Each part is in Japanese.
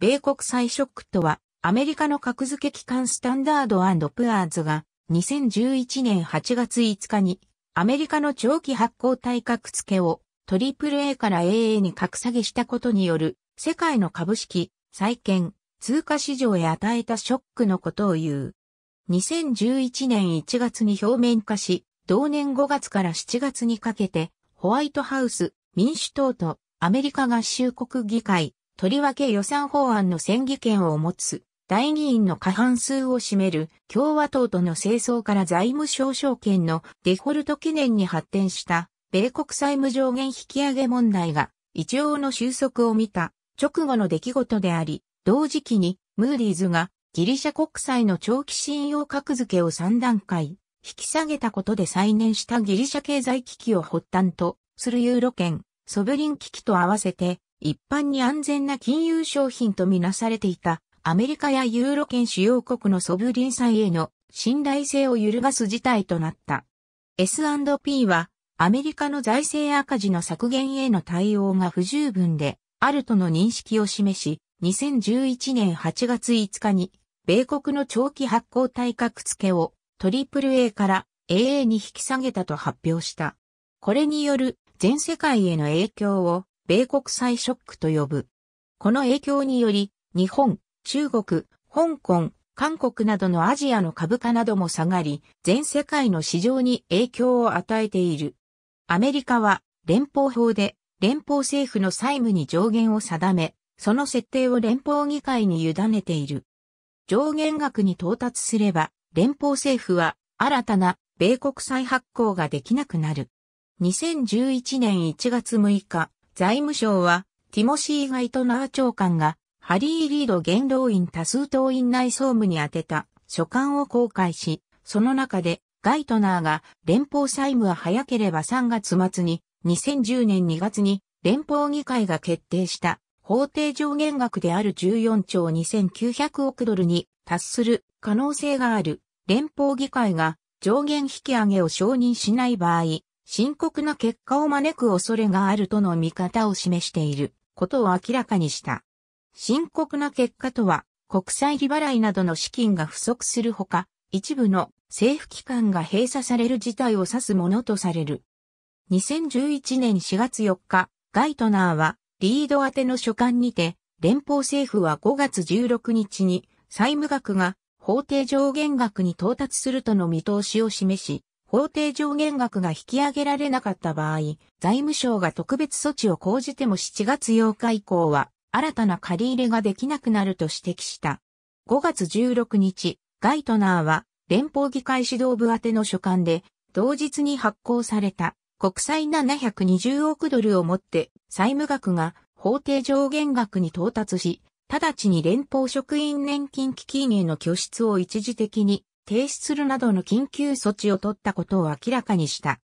米国再ショックとは、アメリカの格付け機関スタンダードプアーズが、2011年8月5日に、アメリカの長期発行体格付けを、AAA から AA に格下げしたことによる、世界の株式、債券、通貨市場へ与えたショックのことを言う。2011年1月に表面化し、同年5月から7月にかけて、ホワイトハウス、民主党とアメリカ合衆国議会、とりわけ予算法案の選議権を持つ、大議員の過半数を占める共和党との清掃から財務省省権のデフォルト記念に発展した米国債務上限引き上げ問題が一応の収束を見た直後の出来事であり、同時期にムーディーズがギリシャ国債の長期信用格付けを3段階引き下げたことで再燃したギリシャ経済危機を発端とするユーロ圏、ソブリン危機と合わせて一般に安全な金融商品とみなされていたアメリカやユーロ圏主要国のソブリン債への信頼性を揺るがす事態となった。S&P はアメリカの財政赤字の削減への対応が不十分であるとの認識を示し、2011年8月5日に米国の長期発行価。格付けを AAA から AA に引き下げたと発表した。これによる全世界への影響を米国債ショックと呼ぶ。この影響により、日本、中国、香港、韓国などのアジアの株価なども下がり、全世界の市場に影響を与えている。アメリカは連邦法で連邦政府の債務に上限を定め、その設定を連邦議会に委ねている。上限額に到達すれば、連邦政府は新たな米国債発行ができなくなる。2011年1月6日、財務省は、ティモシー・ガイトナー長官が、ハリー・リード元老院多数党院内総務に宛てた書簡を公開し、その中で、ガイトナーが連邦債務は早ければ3月末に、2010年2月に連邦議会が決定した法定上限額である14兆2900億ドルに達する可能性がある連邦議会が上限引き上げを承認しない場合、深刻な結果を招く恐れがあるとの見方を示していることを明らかにした。深刻な結果とは、国債利払いなどの資金が不足するほか、一部の政府機関が閉鎖される事態を指すものとされる。2011年4月4日、ガイトナーは、リード宛ての書簡にて、連邦政府は5月16日に、債務額が法定上限額に到達するとの見通しを示し、法定上限額が引き上げられなかった場合、財務省が特別措置を講じても7月8日以降は、新たな借り入れができなくなると指摘した。5月16日、ガイトナーは、連邦議会指導部宛ての書簡で、同日に発行された国債720億ドルをもって債務額が法定上限額に到達し、直ちに連邦職員年金基金への拠出を一時的に停止するなどの緊急措置を取ったことを明らかにした。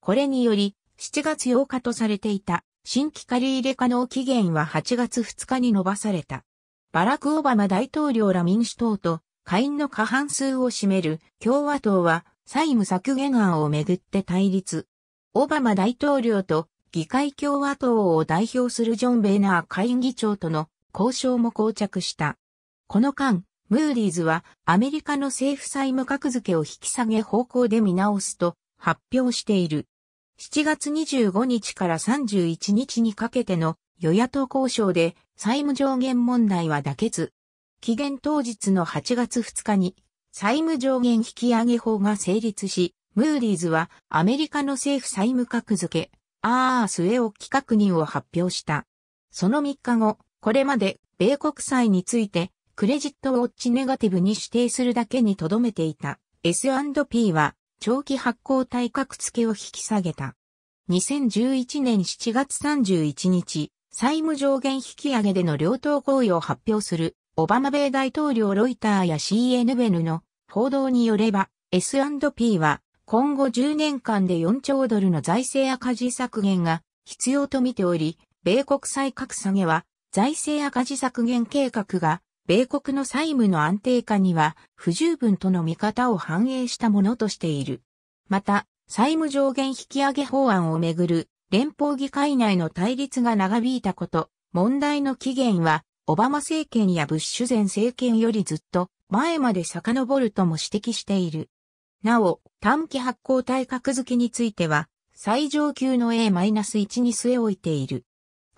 これにより、7月8日とされていた新規借入れ可能期限は8月2日に延ばされた。バラク・オバマ大統領ら民主党と下院の過半数を占める共和党は債務削減案をめぐって対立。オバマ大統領と議会共和党を代表するジョン・ベイナー下院議長との交渉も膠着した。この間、ムーディーズはアメリカの政府債務格付けを引き下げ方向で見直すと発表している。7月25日から31日にかけての与野党交渉で債務上限問題は妥結。期限当日の8月2日に債務上限引き上げ法が成立し、ムーディーズはアメリカの政府債務格付け、ああ、据え置き確認を発表した。その3日後、これまで米国債についてクレジットウォッチネガティブに指定するだけにとどめていた S&P は長期発行対角付けを引き下げた。2011年7月31日、債務上限引き上げでの両党合意を発表するオバマ米大統領ロイターや CNN の報道によれば S&P は今後10年間で4兆ドルの財政赤字削減が必要と見ており、米国債格下げは財政赤字削減計画が米国の債務の安定化には不十分との見方を反映したものとしている。また、債務上限引き上げ法案をめぐる連邦議会内の対立が長引いたこと、問題の起源はオバマ政権やブッシュ前政権よりずっと前まで遡るとも指摘している。なお、短期発行体格付けについては、最上級の A-1 に据え置いている。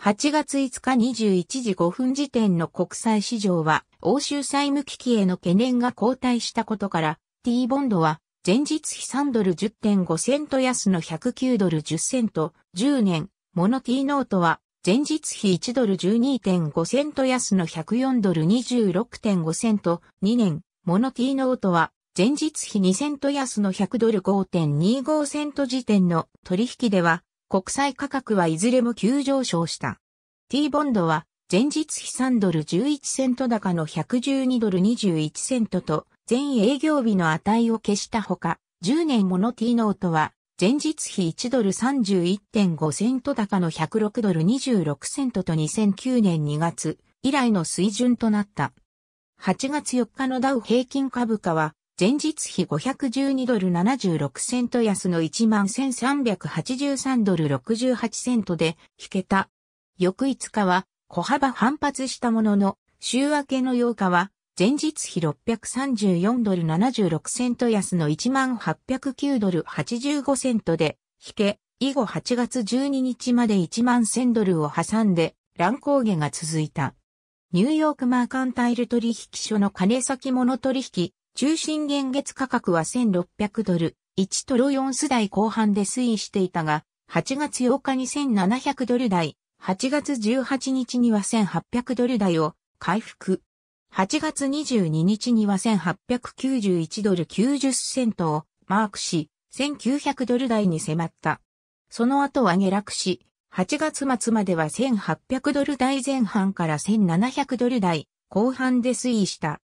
8月5日21時5分時点の国債市場は欧州債務危機への懸念が後退したことから、T ボンドは前日比3ドル10.5セント安の109ドル10セント、10年、モノ T ノートは前日比1ドル12.5セント安の104ドル26.5セント、2年、モノ T ノートは前日比2セント安の100ドル5.25セント時点の取引では国際価格はいずれも急上昇した。T ボンドは前日比3ドル11セント高の112ドル21セントと全営業日の値を消したほか、10年もの T ノートは前日比1ドル31.5セント高の106ドル26セントと2009年2月以来の水準となった。8月4日のダウ平均株価は前日比512ドル76セント安の11,383ドル68セントで引けた。翌5日は小幅反発したものの、週明けの8日は前日比634ドル76セント安の1809ドル85セントで引け、以後8月12日まで1万1000ドルを挟んで乱高下が続いた。ニューヨークマーカンタイル取引所の金先物取引中心現月価格は1600ドル、1トロ4ス台後半で推移していたが、8月8日に1700ドル台、8月18日には1800ドル台を回復。8月22日には1891ドル90セントをマークし、1900ドル台に迫った。その後は下落し、8月末までは1800ドル台前半から1700ドル台後半で推移した。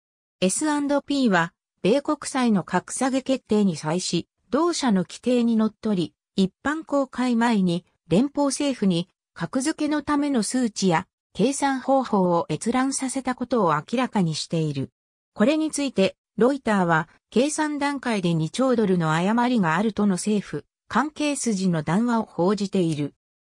S&P は、米国債の格下げ決定に際し、同社の規定に則り、一般公開前に連邦政府に格付けのための数値や計算方法を閲覧させたことを明らかにしている。これについて、ロイターは計算段階で2兆ドルの誤りがあるとの政府、関係筋の談話を報じている。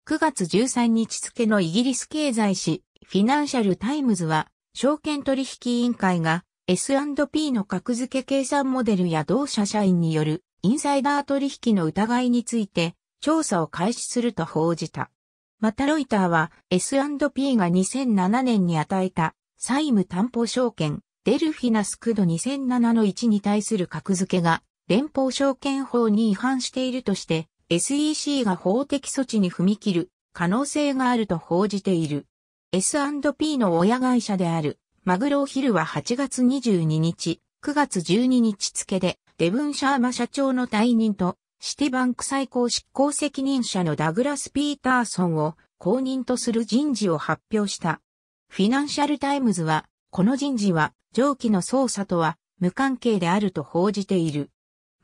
9月13日付のイギリス経済誌、フィナンシャルタイムズは、証券取引委員会が S&P の格付け計算モデルや同社社員によるインサイダー取引の疑いについて調査を開始すると報じた。またロイターは S&P が2007年に与えた債務担保証券デルフィナスクド2007の1に対する格付けが連邦証券法に違反しているとして SEC が法的措置に踏み切る可能性があると報じている。S&P の親会社であるマグローヒルは8月22日、9月12日付で、デブンシャーマ社長の退任と、シティバンク最高執行責任者のダグラス・ピーターソンを公認とする人事を発表した。フィナンシャルタイムズは、この人事は上記の捜査とは無関係であると報じている。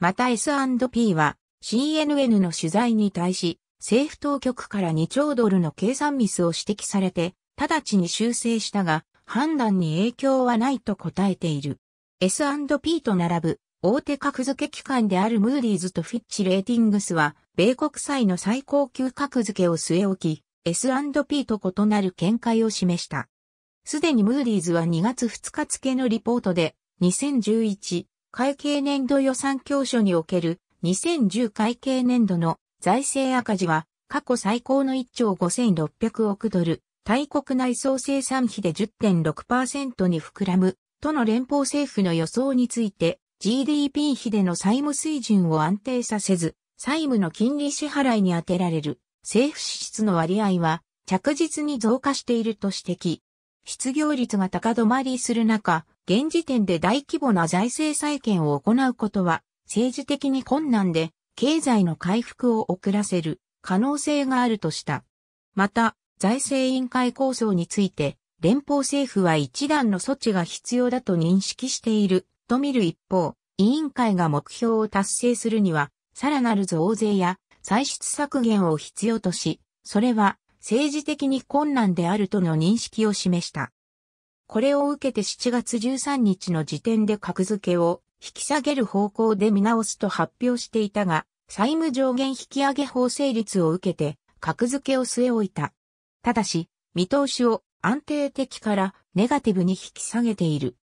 また S&P は CNN の取材に対し、政府当局から2兆ドルの計算ミスを指摘されて、直ちに修正したが、判断に影響はないと答えている。S&P と並ぶ大手格付け機関であるムーディーズとフィッチレーティングスは、米国債の最高級格付けを据え置き、S&P と異なる見解を示した。すでにムーディーズは2月2日付のリポートで、2011会計年度予算教書における2010会計年度の財政赤字は過去最高の1兆5600億ドル、大国内総生産比で10.6%に膨らむ、との連邦政府の予想について、GDP 比での債務水準を安定させず、債務の金利支払いに充てられる政府支出の割合は着実に増加していると指摘。失業率が高止まりする中、現時点で大規模な財政再建を行うことは政治的に困難で経済の回復を遅らせる可能性があるとした。また、財政委員会構想について、連邦政府は一段の措置が必要だと認識していると見る一方、委員会が目標を達成するには、さらなる増税や歳出削減を必要とし、それは政治的に困難であるとの認識を示した。これを受けて7月13日の時点で格付けを引き下げる方向で見直すと発表していたが、債務上限引き上げ法成立を受けて格付けを据え置いた。ただし、見通しを安定的からネガティブに引き下げている。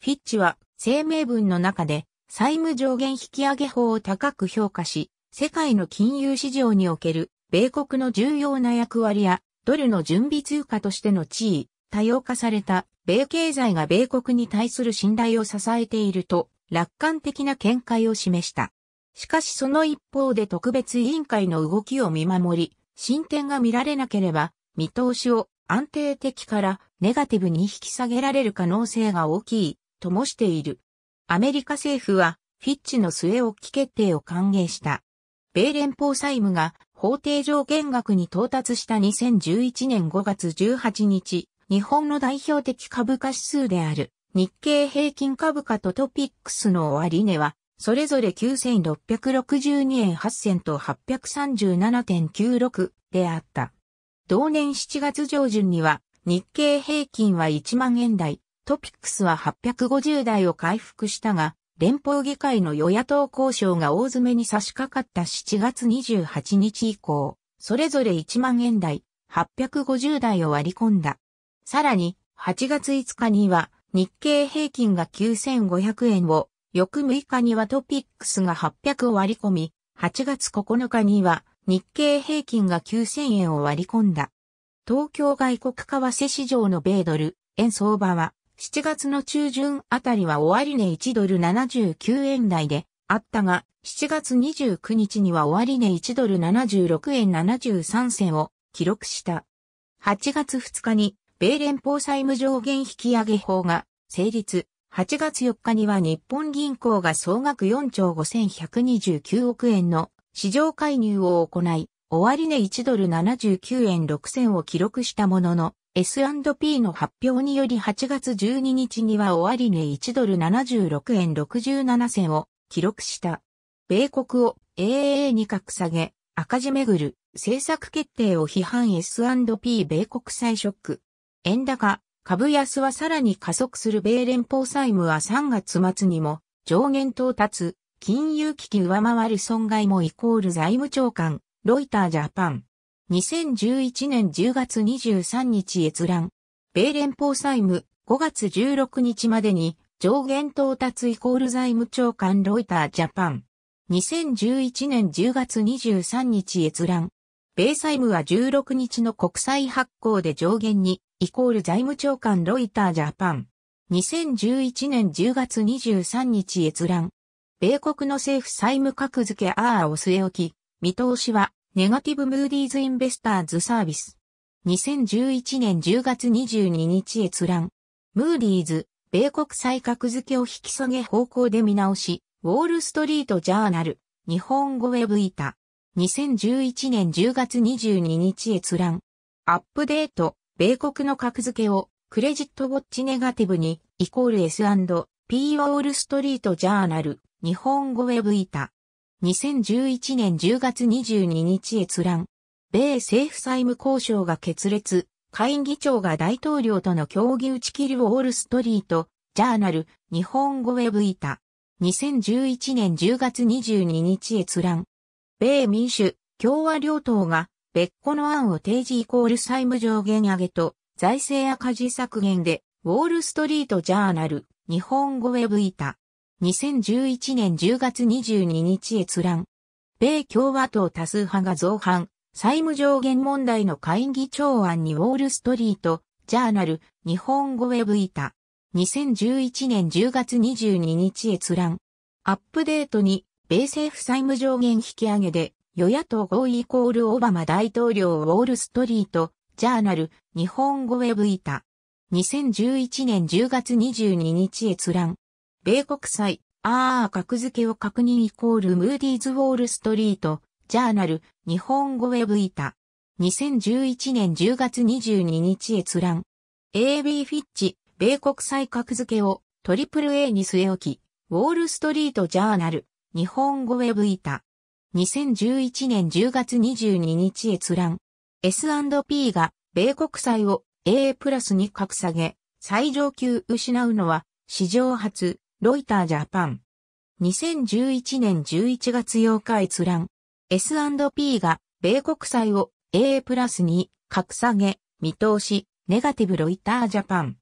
フィッチは声明文の中で債務上限引き上げ法を高く評価し、世界の金融市場における米国の重要な役割やドルの準備通貨としての地位、多様化された米経済が米国に対する信頼を支えていると楽観的な見解を示した。しかしその一方で特別委員会の動きを見守り、進展が見られなければ見通しを安定的からネガティブに引き下げられる可能性が大きいともしている。アメリカ政府はフィッチの末置き決定を歓迎した。米連邦債務が法定上限額に到達した2011年5月18日、日本の代表的株価指数である日経平均株価とトピックスの終値は、それぞれ9662円8銭と837.96であった。同年7月上旬には、日経平均は1万円台、トピックスは850台を回復したが、連邦議会の与野党交渉が大詰めに差し掛かった7月28日以降、それぞれ1万円台、850台を割り込んだ。さらに、8月5日には、日経平均が9500円を、翌6日にはトピックスが800を割り込み、8月9日には、日経平均が9000円を割り込んだ。東京外国為替市場の米ドル、円相場は、7月の中旬あたりは終値1ドル79円台であったが、7月29日には終値1ドル76円73銭を記録した。8月2日に、米連邦債務上限引上げ法が成立。8月4日には日本銀行が総額4兆5129億円の市場介入を行い、終値1ドル79円6銭を記録したものの、S&P の発表により8月12日には終値1ドル76円67銭を記録した。米国を AAA に格下げ、赤字めぐる政策決定を批判 S&P 米国債ショック。円高、株安はさらに加速する米連邦債務は3月末にも上限到達。金融危機上回る損害もイコール財務長官、ロイタージャパン。2011年10月23日閲覧。米連邦債務5月16日までに上限到達イコール財務長官ロイタージャパン。2011年10月23日閲覧。米債務は16日の国債発行で上限にイコール財務長官ロイタージャパン。2011年10月23日閲覧。米国の政府債務格付け R を据え置き、見通しは、ネガティブムーディーズインベスターズサービス。2011年10月22日閲覧。ムーディーズ、米国債格付けを引き下げ方向で見直し、ウォールストリートジャーナル、日本語ウェブイタ。2011年10月22日閲覧。アップデート、米国の格付けを、クレジットウォッチネガティブに、イコール S&P ウォールストリートジャーナル、日本語ウェブタ。2011年10月22日閲覧。米政府債務交渉が決裂。会議長が大統領との協議打ち切るウォールストリート、ジャーナル、日本語ウェブタ。2011年10月22日閲覧。米民主、共和両党が、別個の案を提示イコール債務上限上げと、財政赤字削減で、ウォールストリートジャーナル、日本語ウェブタ。2011年10月22日閲覧。米共和党多数派が造反、債務上限問題の会議長案にウォールストリート、ジャーナル、日本語ウェブイタ。2011年10月22日閲覧。アップデートに、米政府債務上限引き上げで、与野党合意イコールオバマ大統領ウォールストリート、ジャーナル、日本語ウェブイタ。2011年10月22日閲覧。米国債、あー格付けを確認イコールムーディーズウォールストリート、ジャーナル、日本語ウェブイタ。2011年10月22日閲覧。AB フィッチ、米国債格付けを AAA に据え置き、ウォールストリートジャーナル、日本語ウェブイタ。2011年10月22日閲覧。S&P が米国債を A プラスに格下げ、最上級失うのは史上初、ロイタージャパン。2011年11月8日閲覧。S&P が米国債を a プラスに格下げ、見通し、ネガティブロイタージャパン。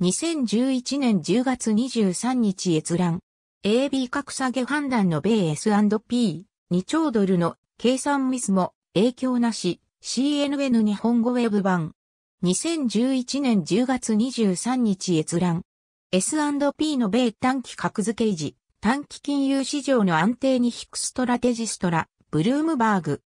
2011年10月23日閲覧。AB 格下げ判断の米 S&P、2兆ドルの計算ミスも影響なし、CNN 日本語ウェブ版。2011年10月23日閲覧。S&P の米短期格付け維持、短期金融市場の安定に引くストラテジストラ、ブルームバーグ。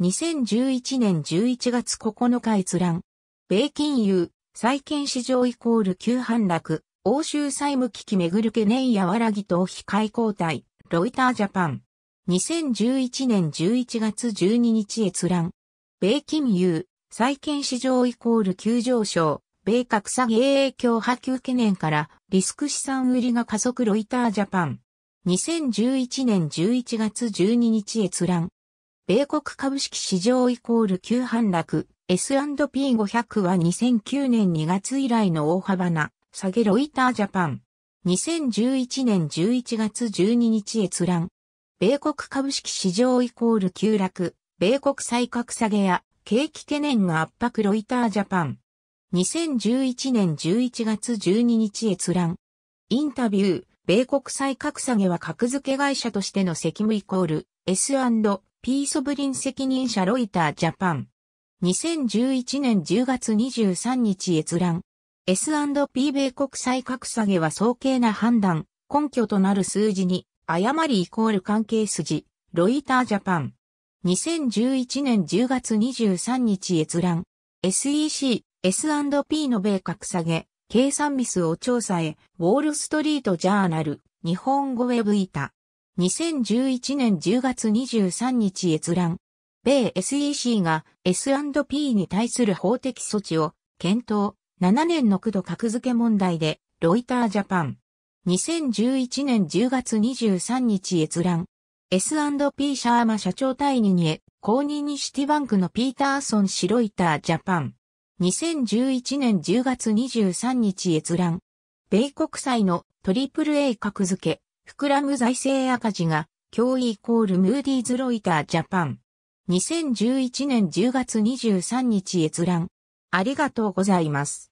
2011年11月9日閲覧。米金融、債券市場イコール急反落、欧州債務危機めぐる懸念やわらぎと非解交代、ロイタージャパン。2011年11月12日閲覧。米金融、債券市場イコール急上昇、米格差経営強波及懸念からリスク資産売りが加速ロイタージャパン。2011年11月12日閲覧。米国株式市場イコール急反落。S&P500 は2009年2月以来の大幅な下げロイタージャパン。2011年11月12日閲覧。米国株式市場イコール急落。米国再格下げや景気懸念が圧迫ロイタージャパン。2011年11月12日閲覧。インタビュー、米国債格下げは格付け会社としての責務イコール S&P ソブリン責任者ロイタージャパン。2011年10月23日閲覧。S&P 米国債格下げは早計な判断、根拠となる数字に、誤りイコール関係筋、ロイタージャパン。2011年10月23日閲覧。SEC、S&P の米格下げ、計算ミスを調査へ、ウォールストリートジャーナル、日本語ウェブ板。2011年10月23日閲覧。米 SEC が S&P に対する法的措置を検討。7年の苦度格付け問題で、ロイタージャパン。2011年10月23日閲覧。S&P シャーマ社長退任へ、公認にシティバンクのピーターソン・シロイタージャパン。2011年10月23日閲覧。米国債の AAA 格付け、膨らむ財政赤字が、脅威イコールムーディーズロイタージャパン。2011年10月23日閲覧。ありがとうございます。